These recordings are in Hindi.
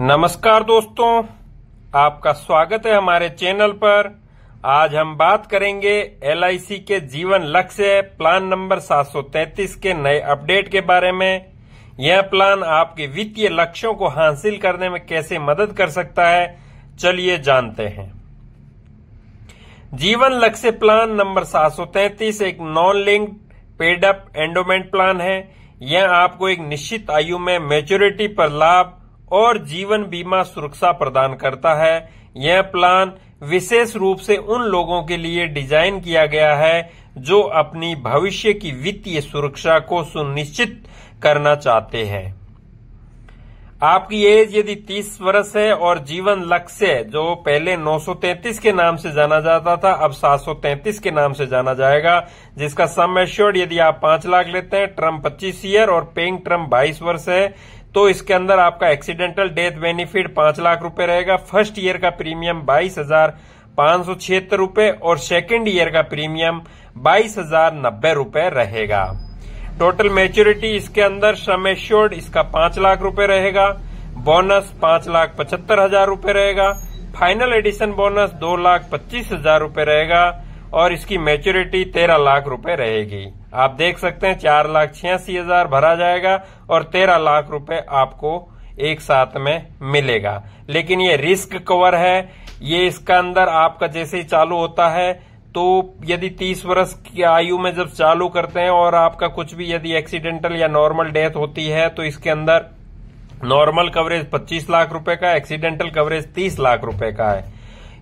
नमस्कार दोस्तों आपका स्वागत है हमारे चैनल पर आज हम बात करेंगे एल के जीवन लक्ष्य प्लान नंबर 733 के नए अपडेट के बारे में यह प्लान आपके वित्तीय लक्ष्यों को हासिल करने में कैसे मदद कर सकता है चलिए जानते हैं जीवन लक्ष्य प्लान नंबर 733 एक non linked paid up endowment plan है यह आपको एक निश्चित आयु में मेच्योरिटी पर लाभ और जीवन बीमा सुरक्षा प्रदान करता है यह प्लान विशेष रूप से उन लोगों के लिए डिजाइन किया गया है जो अपनी भविष्य की वित्तीय सुरक्षा को सुनिश्चित करना चाहते हैं आपकी एज यदि 30 वर्ष है और जीवन लक्ष्य जो पहले 933 के नाम से जाना जाता था अब 733 के नाम से जाना जाएगा जिसका सम एश्योर्ड यदि आप 5 लाख लेते हैं ट्रम्प 25 ईयर और पेंग ट्रम्प 22 वर्ष है तो इसके अंदर आपका एक्सीडेंटल डेथ बेनिफिट पांच लाख रुपए रहेगा फर्स्ट ईयर का प्रीमियम बाईस हजार पांच सौ छिहत्तर रूपये और सेकेंड ईयर का प्रीमियम बाईस हजार नब्बे रुपए रहेगा टोटल मेच्योरिटी इसके अंदर सम एश्योर्ड इसका पांच लाख रूपये रहेगा बोनस पांच लाख पचहत्तर हजार रूपये रहेगा फाइनल एडिशन बोनस दो लाख पच्चीस हजार रूपये रहेगा और इसकी मेच्योरिटी तेरह लाख रुपए रहेगी आप देख सकते हैं चार लाख छियासी हजार भरा जाएगा और तेरह लाख रुपए आपको एक साथ में मिलेगा लेकिन ये रिस्क कवर है ये इसका अंदर आपका जैसे ही चालू होता है तो यदि 30 वर्ष की आयु में जब चालू करते हैं और आपका कुछ भी यदि एक्सीडेंटल या नॉर्मल डेथ होती है तो इसके अंदर नॉर्मल कवरेज 25 लाख रुपए का एक्सीडेंटल कवरेज 30 लाख रुपए का है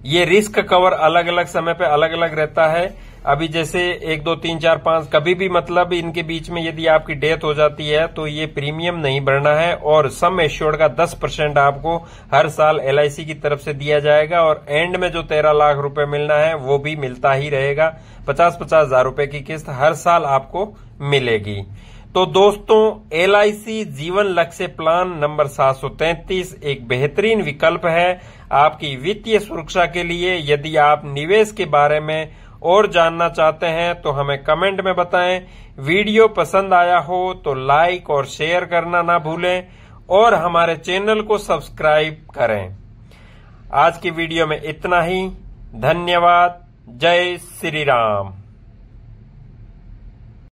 ये रिस्क कवर अलग अलग समय पे अलग अलग रहता है अभी जैसे एक दो तीन चार पांच कभी भी मतलब इनके बीच में यदि आपकी डेथ हो जाती है तो ये प्रीमियम नहीं भरना है और सम एश्योर्ड का दस परसेंट आपको हर साल एल की तरफ से दिया जाएगा और एंड में जो तेरह लाख रुपए मिलना है वो भी मिलता ही रहेगा पचास पचास हजार रूपये की किस्त हर साल आपको मिलेगी तो दोस्तों एल जीवन लक्ष्य प्लान नंबर 733 एक बेहतरीन विकल्प है आपकी वित्तीय सुरक्षा के लिए यदि आप निवेश के बारे में और जानना चाहते हैं तो हमें कमेंट में बताएं वीडियो पसंद आया हो तो लाइक और शेयर करना ना भूलें और हमारे चैनल को सब्सक्राइब करें आज की वीडियो में इतना ही धन्यवाद जय श्री राम